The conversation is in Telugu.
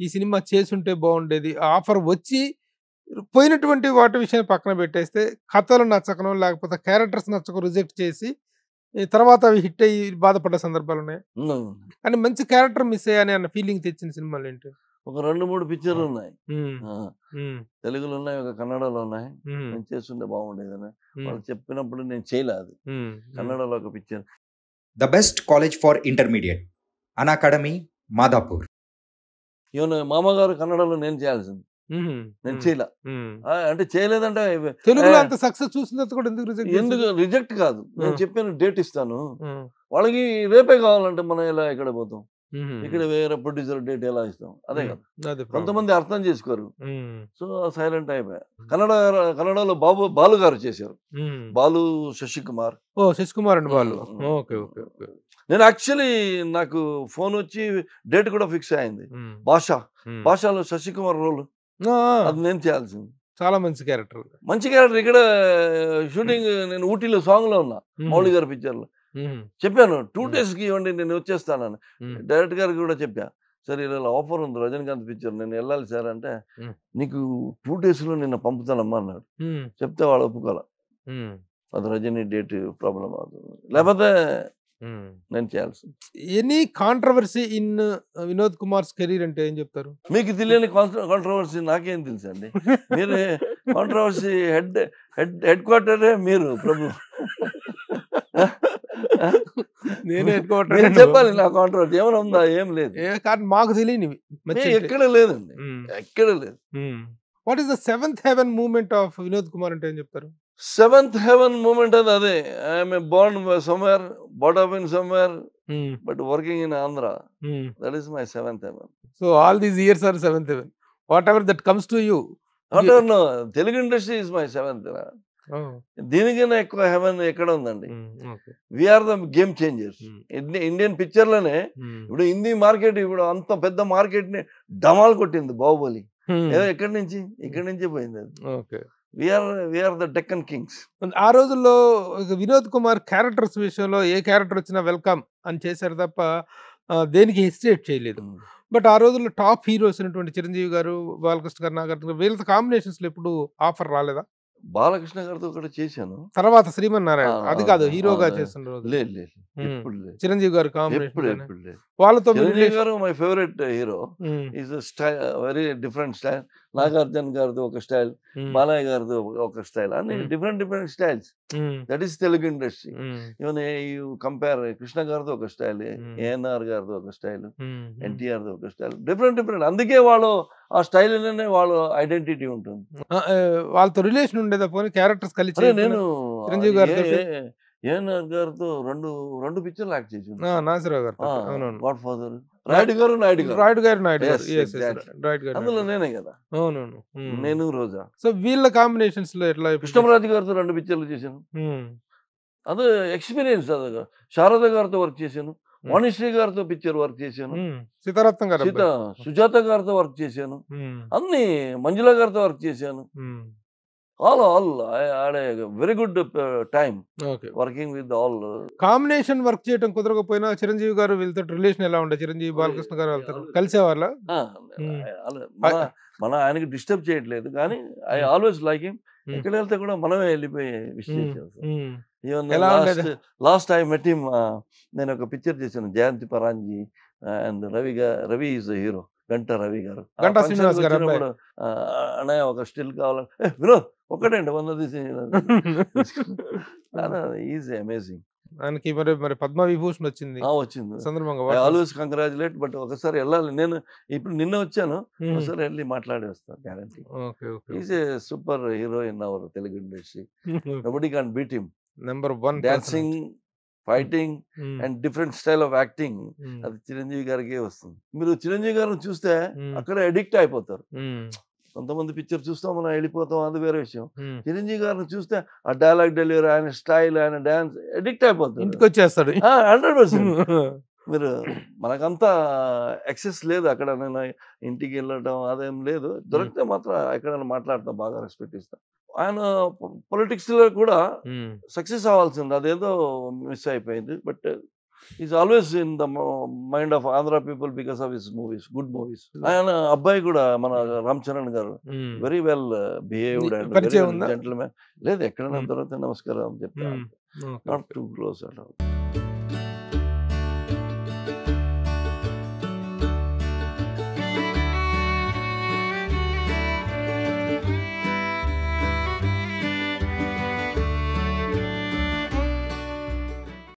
ఈ సినిమా చేసుంటే బాగుండేది ఆఫర్ వచ్చి పోయినటువంటి వాటి విషయాన్ని పక్కన పెట్టేస్తే కథలు నచ్చకనో లేకపోతే క్యారెక్టర్స్ నచ్చక రిజెక్ట్ చేసి తర్వాత అవి హిట్ అయ్యి బాధపడ్డ సందర్భాలు ఉన్నాయి కానీ మంచి క్యారెక్టర్ మిస్ అయ్యాని అన్న ఫీలింగ్ తెచ్చిన సినిమాలు ఏంటి ఒక రెండు మూడు పిక్చర్లు ఉన్నాయి తెలుగులో ఉన్నాయి ఒక కన్నడలో ఉన్నాయి నేను చేస్తుంటే అని వాళ్ళు చెప్పినప్పుడు నేను చేయలేదు కన్నడలో ఒక picture the best college for intermediate Unacademy Madhapur even మామగారు కన్నడలో నేను చేయాల్సింది నేను చేయలే అంటే చేయలేదంటే తెలుగులో ఎందుకు రిజెక్ట్ కాదు నేను చెప్పిన డేట్ ఇస్తాను వాళ్ళకి రేపే కావాలంటే మనం ఎలా ఎక్కడ పోతాం ఇక్కడ వేరే ప్రొడ్యూసర్ డేట్ ఎలా ఇస్తాం అదే కదా కొంతమంది అర్థం చేసుకోరు సో సైలెంట్ అయిపోయా కన్నడ కన్నడలో బాబు బాలు గారు చేశారు బాలు శశి కుమార్ ఓ శశి కుమార్ అండి బాలు ఓకే ఓకే నేను యాక్చువల్లీ నాకు ఫోన్ వచ్చి డేట్ కూడా ఫిక్స్ అయింది భాష భాషలో శశి కుమార్ రోల్ అది నేను చేయాల్సింది చాలా మంచి క్యారెక్టర్ మంచి క్యారెక్టర్ ఇక్కడ షూటింగ్ నేను ఊటీలో సాంగ్ లో ఉన్నా మౌళి గారి పిక్చర్ లో చెప్పాను టూ డేస్కి ఇవ్వండి నేను వచ్చేస్తానని డైరెక్ట్ గారికి కూడా చెప్పా సార్ ఇలా ఆఫర్ ఉంది రజనీకాంత్ పిక్చర్ నేను వెళ్ళాలి సార్ అంటే నీకు టూ డేస్లో నిన్న పంపుతానమ్మా అన్నాడు చెప్తే వాళ్ళు ఒప్పుకోవాలి అది రజనీ డేట్ ప్రాబ్లం అవుతుంది లేకపోతే నేను చేయాల్సి any controversy in Vinod Kumar's career అంటే ఏం చెప్తారు మీకు తెలియని కాంట్రవర్సీ నాకేం తెలుసు అండి మీరు కాంట్రవర్సీ హెడ్ హెడ్ హెడ్ క్వార్టరే మీరు ప్రభు నేనే నేను చెప్పాలి నా కాంట్రాక్ట్ ఏమైనా ఉందా ఏం లేదు కానీ మాకు తెలియనివి ఎక్కడ లేదండి ఎక్కడ లేదు what is the seventh heaven moment of Vinod Kumar అంటే ఏం చెప్తారు సెవెంత్ హెవెన్ మూమెంట్ అది అదే I'm a born somewhere but in somewhere but working in Andhra that is my seventh heaven so all these years are seventh heaven whatever that comes to you Telugu industry is my seventh దీనికైనా ఎక్కువ హెవెన్ ఎక్కడ ఉందండి we're the game changers Indian picture లోనే ఇప్పుడు హిందీ మార్కెట్ ఇప్పుడు అంత పెద్ద మార్కెట్ ని డమాల్ కొట్టింది బాహుబలి ఏదో ఎక్కడి నుంచి ఇక్కడి నుంచి పోయింది అది ద డెక్కన్ ఆ రోజుల్లో వినోద్ కుమార్ క్యారెక్టర్స్ విషయంలో ఏ క్యారెక్టర్ వచ్చినా వెల్కమ్ అని చేశారు తప్ప దేనికి హెసిటేట్ చేయలేదు బట్ ఆ రోజుల్లో టాప్ హీరోస్ అయినటువంటి చిరంజీవి గారు బాలకృష్ణ గారు నాగార్జున వీళ్ళతో కాంబినేషన్స్ ఎప్పుడు ఆఫర్ రాలేదా బాలకృష్ణ గారితో కూడా చేశాను తర్వాత శ్రీమన్నారాయణ అది కాదు హీరోగా చేసిన రోజు లేదు లేదు లేదు చిరంజీవి గారు వాళ్ళతో garu my favourite hero is very different style Nagarjuna గారిది ఒక స్టైల్ బాలయ్య గారిది ఒక స్టైల్ అన్ని different different styles that is Telugu industry even compare Krishna గారితో ఒక స్టైల్ ఏఎన్ఆర్ గారితో ఒక స్టైల్ ఎన్టీఆర్తో ఒక స్టైల్ డిఫరెంట్ డిఫరెంట్ అందుకే వాళ్ళు ఆ స్టైల్ లోనే వాళ్ళు ఐడెంటిటీ ఉంటుంది వాళ్ళతో రిలేషన్ ఉండేది పోనీ క్యారెక్టర్స్ కలిసి నేను చిరంజీవి గారితో ఏఎన్ఆర్ గారితో రెండు రెండు పిక్చర్లు యాక్ట్ చేసి నాసిరావు గారు గాడ్ ఫాదర్ రాయుడు గారు నాయుడు గారు రాయుడు గారు నాయుడు రాయుడు గారు అందులో నేనే కదా అవునవును నేను రోజా సో వీళ్ళ కాంబినేషన్స్ లో ఎట్లా కృష్ణరాజు గారితో రెండు పిక్చర్లు చేశాను అది ఎక్స్పీరియన్స్ అది శారద గారితో వర్క్ చేశాను మణిశ్రీ గారితో పిక్చర్ వర్క్ చేశాను సీతారత్నం గారు సుజాత గారితో వర్క్ చేశాను అన్ని మంజుల గారితో వర్క్ చేశాను all all very good time working with all combination work చేయడం కుదరకపోయినా చిరంజీవి గారు వీళ్ళతో రిలేషన్ ఎలా ఉండే చిరంజీవి బాలకృష్ణ గారు వెళ్తారు కలిసేవాళ్ళ మన ఆయనకి డిస్టర్బ్ చేయట్లేదు కానీ ఐ ఆల్వేస్ లైక్ హిమ్ ఎక్కడ వెళ్తే కూడా మనమే వెళ్ళిపోయి విషయం లాస్ట్ ఐ మెట్ హిమ్ నేను ఒక పిక్చర్ చేశాను Jayanthi Paranji and Ravi Ravi is hero Ganta Ravi గారు అన్నయ్య ఒక స్టిల్ కావాలని వినోద్ అండి వంద తీసి ఈజ్ అమేజింగ్ ఆయనకి మరి మరి పద్మవిభూషణ్ విభూషణ్ వచ్చింది వచ్చింది సందర్భంగా ఆల్వేస్ కంగ్రాచులేట్ బట్ ఒకసారి వెళ్ళాలి నేను ఇప్పుడు నిన్న వచ్చాను ఒకసారి వెళ్ళి మాట్లాడి వస్తాను guarantee is a super heroine in our Telugu industry can beat him number one dancing fighting and different style of acting అది చిరంజీవి గారికి వస్తుంది మీరు చిరంజీవి గారిని చూస్తే అక్కడ అడిక్ట్ అయిపోతారు కొంతమంది పిక్చర్ చూస్తాం మనం వెళ్ళిపోతాం అది వేరే విషయం చిరంజీవి గారిని చూస్తే ఆ డైలాగ్ డెలివరీ ఆయన స్టైల్ ఆయన డాన్స్ అడిక్ట్ అయిపోతుంది ఇంటికి వచ్చేస్తాడు హండ్రెడ్ పర్సెంట్ మీరు మనకంతా ఎక్సెస్ లేదు అక్కడ నేను ఇంటికి వెళ్ళడం అదేం లేదు దొరికితే మాత్రం ఎక్కడైనా మాట్లాడతాం బాగా రెస్పెక్ట్ ఇస్తాం ఆయన పొలిటిక్స్ లో కూడా సక్సెస్ అవ్వాల్సింది అదేదో మిస్ అయిపోయింది but is always in the mind of Andhra people because of his movies good movies ఆయన అబ్బాయి కూడా మన Ram Charan garu very well behave and gentlemen లేదు ఎక్కడైనా తర్వాత నమస్కారం చెప్పారు నాట్ టు క్లోజ్ అంటారు